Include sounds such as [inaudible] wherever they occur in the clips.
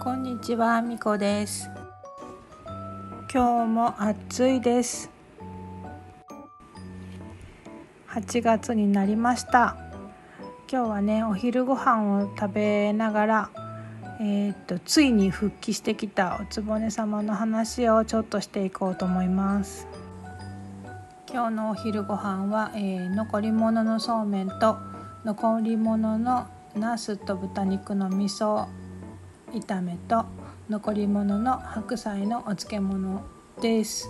こんにちはみこです今日も暑いです8月になりました今日はねお昼ご飯を食べながらえー、っとついに復帰してきたおつぼね様の話をちょっとしていこうと思います今日のお昼ご飯は、えー、残り物のそうめんと残り物のナスと豚肉の味噌炒めと残り物の白菜のお漬物です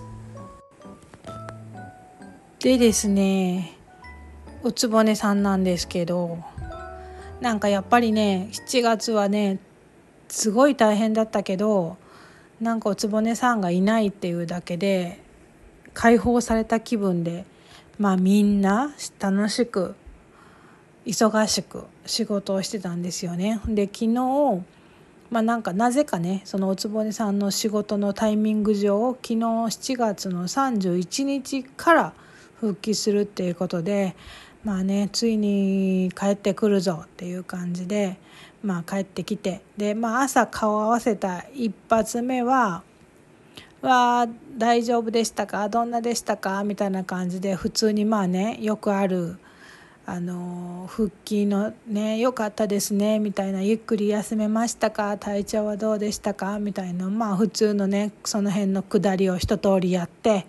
でですねおつぼねさんなんですけどなんかやっぱりね7月はねすごい大変だったけどなんかおつぼねさんがいないっていうだけで解放された気分でまあみんな楽しく忙しく仕事をしてたんですよね。で昨日まあ、なんかなぜかねそのお局さんの仕事のタイミング上昨日7月の31日から復帰するっていうことでまあねついに帰ってくるぞっていう感じで、まあ、帰ってきてで、まあ、朝顔合わせた一発目は「わあ大丈夫でしたかどんなでしたか?」みたいな感じで普通にまあねよくある。あの復帰のね良かったですねみたいなゆっくり休めましたか体調はどうでしたかみたいなまあ普通のねその辺の下りを一通りやって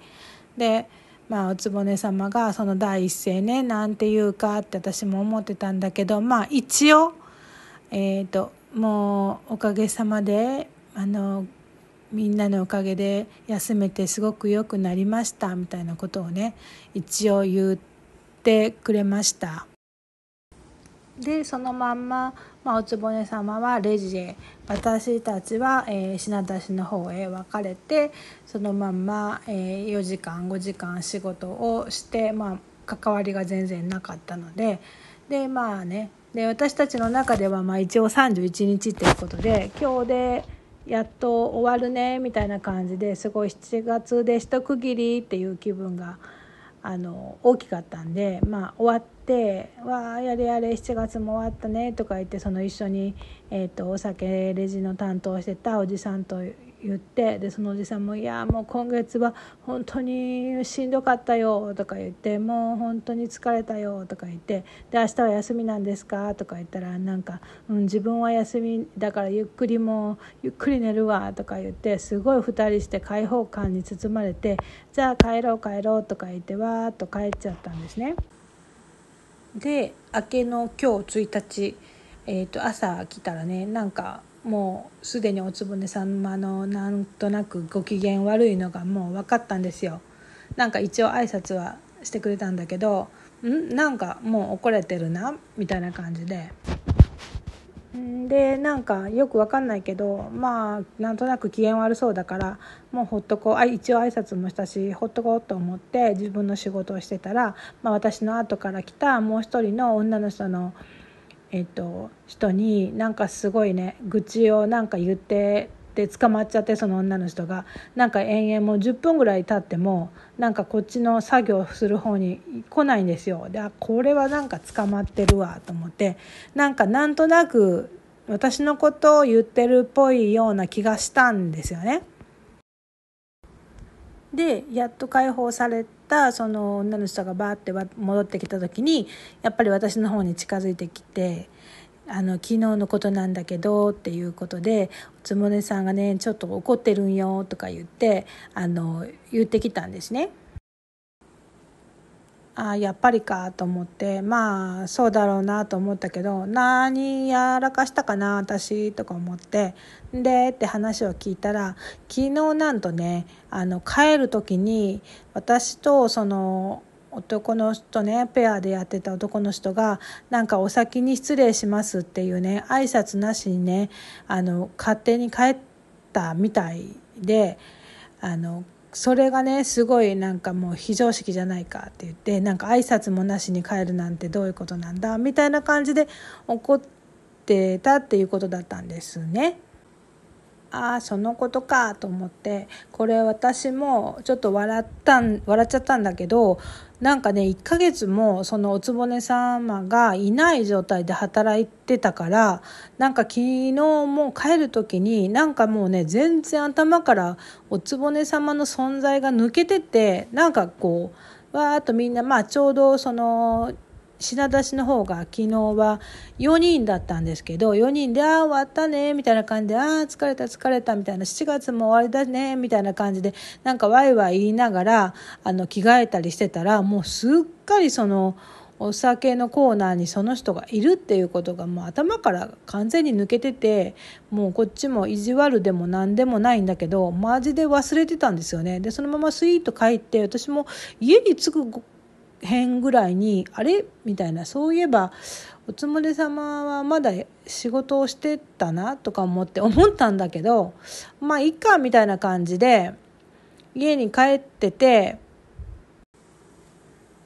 でまあお局様がその第一声ねなんて言うかって私も思ってたんだけどまあ一応えっ、ー、ともうおかげさまであのみんなのおかげで休めてすごく良くなりましたみたいなことをね一応言って。ってくれましたでそのまんま、まあ、お局様はレジへ私たちは、えー、品出しの方へ分かれてそのまんま、えー、4時間5時間仕事をして、まあ、関わりが全然なかったのででまあねで私たちの中では、まあ、一応31日っていうことで今日でやっと終わるねみたいな感じですごい7月で一区切りっていう気分が。あの大きかったんで、まあ、終わって「わあやれやれ7月も終わったね」とか言ってその一緒に、えーと、とお酒レジの担当してたおじさんと言ってでそのおじさんも「いやもう今月は本当にしんどかったよ」とか言って「もう本当に疲れたよ」とか言って「で明日は休みなんですか?」とか言ったらなんか、うん「自分は休みだからゆっくりもうゆっくり寝るわ」とか言ってすごい2人して開放感に包まれて「じゃあ帰ろう帰ろう」とか言ってわーっと帰っちゃったんですね。で明けの今日1日、えー、と朝来たらねなんかもうすでにおつぶねさんあのなんとなくご機嫌悪いのがもう分かったんですよなんか一応挨拶はしてくれたんだけどんなんかもう怒れてるなみたいな感じででなんかよく分かんないけどまあなんとなく機嫌悪そうだからもうほっとこうあ一応挨拶もしたしほっとこうと思って自分の仕事をしてたら、まあ、私の後から来たもう一人の女の人のえっと、人になんかすごいね愚痴をなんか言ってで捕まっちゃってその女の人がなんか延々もう10分ぐらい経ってもなんかこっちの作業する方に来ないんですよであこれはなんか捕まってるわと思ってなんかなんとなく私のことを言ってるっぽいような気がしたんですよね。でやっと解放されたその女の人がバーって戻ってきた時にやっぱり私の方に近づいてきて「あの昨日のことなんだけど」っていうことで「おつもねさんがねちょっと怒ってるんよ」とか言ってあの言ってきたんですね。あやっぱりかと思ってまあそうだろうなと思ったけど何やらかしたかな私とか思ってでって話を聞いたら昨日なんとねあの帰る時に私とその男の人ねペアでやってた男の人がなんかお先に失礼しますっていうね挨拶なしにねあの勝手に帰ったみたいであのそれがねすごいなんかもう非常識じゃないかって言ってなんか挨拶もなしに帰るなんてどういうことなんだみたいな感じで怒ってたっていうことだったんですね。ああそのことかと思ってこれ私もちょっと笑ったん笑っちゃったんだけどなんかね1ヶ月もそのおつぼね様がいない状態で働いてたからなんか昨日もう帰る時になんかもうね全然頭からおつぼね様の存在が抜けててなんかこうわーっとみんなまあちょうどその品出しの方が昨日は4人だったんですけど4人で「ああ終わったね」みたいな感じで「ああ疲れた疲れた」みたいな「7月も終わりだね」みたいな感じでなんかワイワイ言いながらあの着替えたりしてたらもうすっかりその。お酒のコーナーにその人がいるっていうことがもう頭から完全に抜けててもうこっちも意地悪でも何でもないんだけどマジで忘れてたんですよねでそのままスイート帰って私も家に着く辺ぐらいにあれみたいなそういえばおつむり様はまだ仕事をしてたなとか思って思ったんだけどまあいっかみたいな感じで家に帰ってて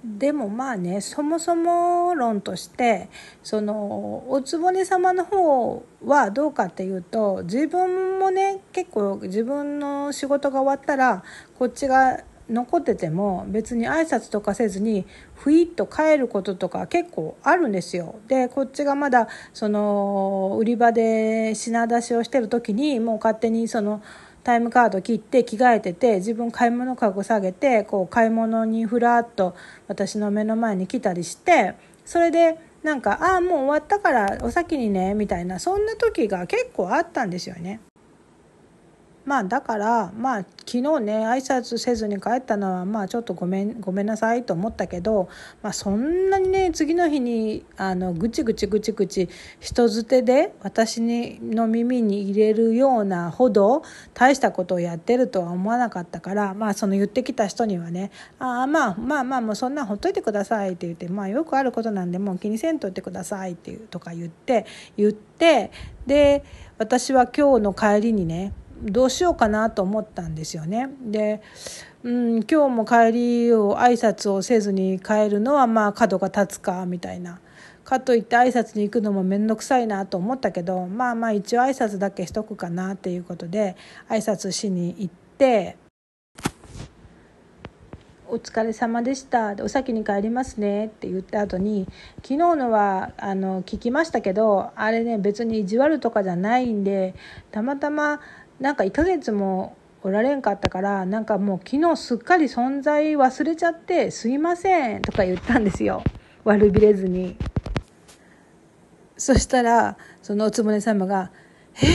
でもまあねそもそも論としてそのお局様の方はどうかっていうと自分もね結構自分の仕事が終わったらこっちが残ってても別に挨拶とかせずにふいっと帰ることとか結構あるんですよ。でこっちがまだその売り場で品出しをしてる時にもう勝手にそのタイムカード切って着替えてて自分買い物かご下げてこう買い物にふらっと私の目の前に来たりしてそれでなんか「ああもう終わったからお先にね」みたいなそんな時が結構あったんですよね。まあだからまあ昨日ね挨拶せずに帰ったのはまあちょっとごめんごめんなさいと思ったけど、まあ、そんなにね次の日にあのぐちぐちぐちぐち人づてで私にの耳に入れるようなほど大したことをやってるとは思わなかったからまあその言ってきた人にはね「ああまあまあまあもうそんなんほっといてください」って言って「まあよくあることなんでもう気にせんといてください」っていうとか言って言ってで私は今日の帰りにねどうしようかなと思ったんですよね。で、うん、今日も帰りを挨拶をせずに帰るのはまあ角が立つかみたいな。かといって挨拶に行くのも面倒くさいなと思ったけどまあまあ一応挨拶だけしとくかなっていうことで挨拶しに行って「お疲れ様でした」「お先に帰りますね」って言った後に昨日のはあの聞きましたけどあれね別に意地悪とかじゃないんでたまたまなんか1ヶ月もおられんかったからなんかもう昨日すっかり存在忘れちゃって「すいません」とか言ったんですよ悪びれずにそしたらそのおね様が「え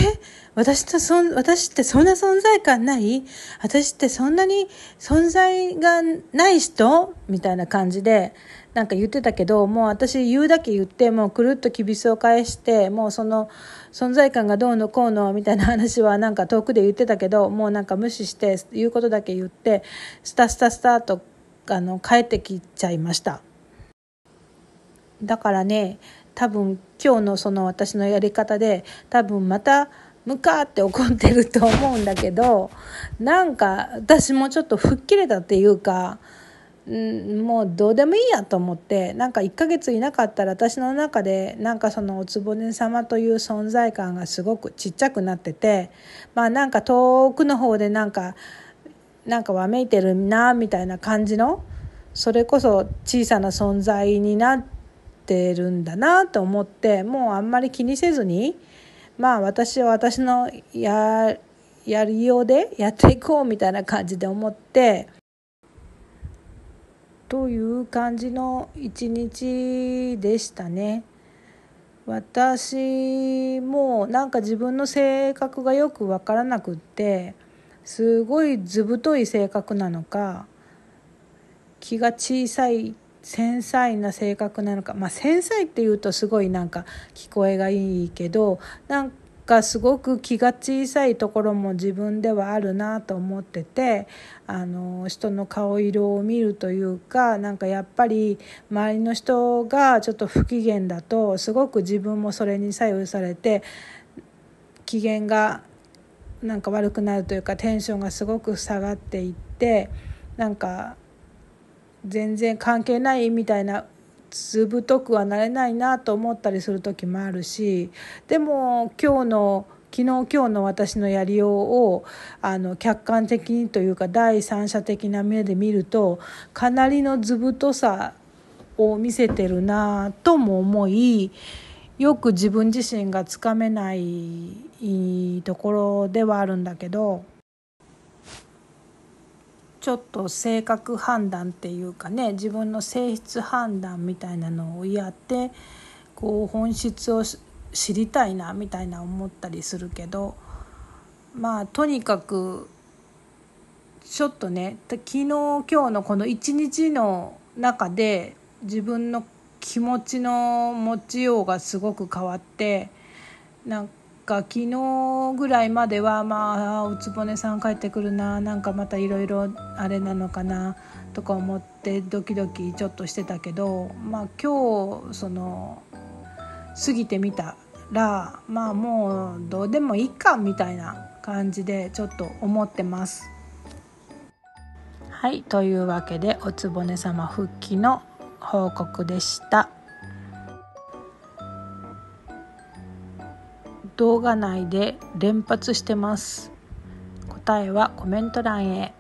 私とそん私ってそんな存在感ない私ってそんなに存在がない人?」みたいな感じでなんか言ってたけどもう私言うだけ言ってもうくるっときびすを返してもうその。存在感がどうのこうのみたいな話はなんか遠くで言ってたけど [laughs] もうなんか無視して言うことだけ言ってスタスタスタとあの帰ってきちゃいましただからね多分今日のその私のやり方で多分またムカって怒ってると思うんだけどなんか私もちょっと吹っ切れたっていうかんもうどうでもいいやと思ってなんか1ヶ月いなかったら私の中でなんかそのおつぼね様という存在感がすごくちっちゃくなっててまあなんか遠くの方でなんかなんかわめいてるなみたいな感じのそれこそ小さな存在になってるんだなと思ってもうあんまり気にせずにまあ私は私のややりようでやっていこうみたいな感じで思って。という感じの一日でしたね。私もなんか自分の性格がよく分からなくってすごい図太い性格なのか気が小さい繊細な性格なのかまあ繊細っていうとすごいなんか聞こえがいいけどなんがすごく気が小さいところも自分ではあるなと思っててあの人の顔色を見るというかなんかやっぱり周りの人がちょっと不機嫌だとすごく自分もそれに左右されて機嫌がなんか悪くなるというかテンションがすごく下がっていってなんか全然関係ないみたいなずぶとくはなれないなと思ったりする時もあるしでも今日の昨日今日の私のやりようをあの客観的にというか第三者的な目で見るとかなりの図太さを見せてるなとも思いよく自分自身がつかめないところではあるんだけどちょっと性格判断っていうかね自分の性質判断みたいなのをやってこう本質を知りたいなみたいな思ったりするけどまあとにかくちょっとね昨日今日のこの一日の中で自分の気持ちの持ちようがすごく変わってなんかか昨日ぐらいまではまあおつぼねさん帰ってくるななんかまたいろいろあれなのかなとか思ってドキドキちょっとしてたけどまあ今日その過ぎてみたらまあもうどうでもいいかみたいな感じでちょっと思ってます。はいというわけでおつぼね様復帰の報告でした。動画内で連発してます答えはコメント欄へ